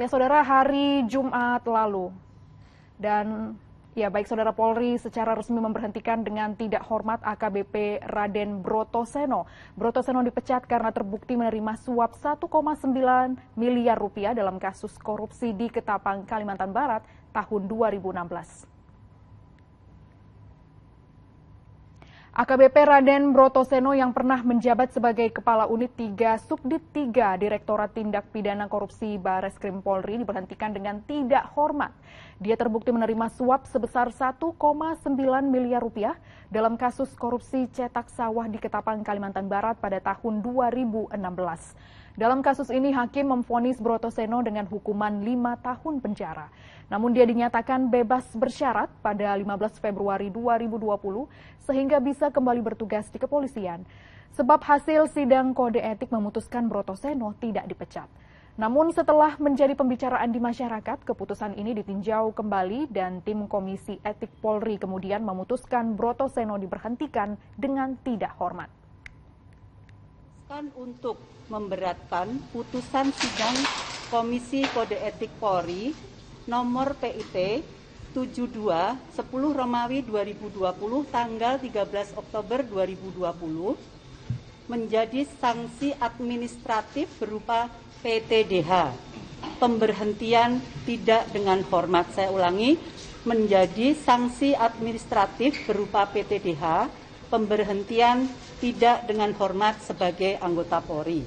Ya saudara, hari Jumat lalu dan ya baik saudara Polri secara resmi memberhentikan dengan tidak hormat AKBP Raden Brotoseno. Brotoseno dipecat karena terbukti menerima suap 1,9 miliar rupiah dalam kasus korupsi di Ketapang, Kalimantan Barat tahun 2016. AKBP Raden Brotoseno yang pernah menjabat sebagai Kepala Unit 3 Subdit 3 Direktorat Tindak Pidana Korupsi Bares Krim Polri diberhentikan dengan tidak hormat. Dia terbukti menerima suap sebesar 1,9 miliar rupiah dalam kasus korupsi cetak sawah di Ketapang, Kalimantan Barat pada tahun 2016. Dalam kasus ini, Hakim memfonis Brotoseno dengan hukuman 5 tahun penjara. Namun dia dinyatakan bebas bersyarat pada 15 Februari 2020 sehingga bisa bisa kembali bertugas di kepolisian sebab hasil sidang kode etik memutuskan Broto Seno tidak dipecat. Namun setelah menjadi pembicaraan di masyarakat, keputusan ini ditinjau kembali dan tim Komisi Etik Polri kemudian memutuskan Broto Seno diberhentikan dengan tidak hormat. Kan untuk memberatkan putusan sidang Komisi Kode Etik Polri nomor PIT 72 10 Romawi 2020 tanggal 13 Oktober 2020 menjadi sanksi administratif berupa PTDH pemberhentian tidak dengan hormat saya ulangi menjadi sanksi administratif berupa PTDH pemberhentian tidak dengan hormat sebagai anggota Polri